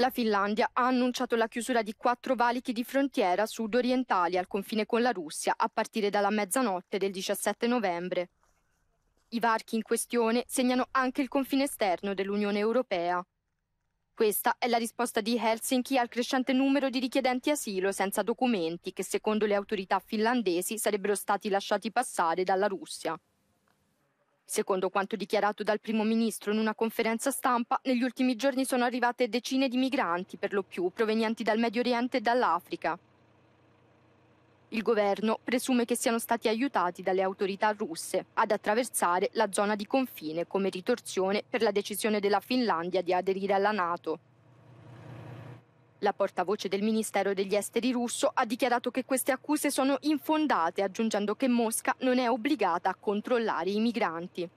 La Finlandia ha annunciato la chiusura di quattro valichi di frontiera sud-orientali al confine con la Russia a partire dalla mezzanotte del 17 novembre. I varchi in questione segnano anche il confine esterno dell'Unione Europea. Questa è la risposta di Helsinki al crescente numero di richiedenti asilo senza documenti che secondo le autorità finlandesi sarebbero stati lasciati passare dalla Russia. Secondo quanto dichiarato dal primo ministro in una conferenza stampa, negli ultimi giorni sono arrivate decine di migranti, per lo più provenienti dal Medio Oriente e dall'Africa. Il governo presume che siano stati aiutati dalle autorità russe ad attraversare la zona di confine come ritorsione per la decisione della Finlandia di aderire alla Nato. La portavoce del Ministero degli Esteri russo ha dichiarato che queste accuse sono infondate, aggiungendo che Mosca non è obbligata a controllare i migranti.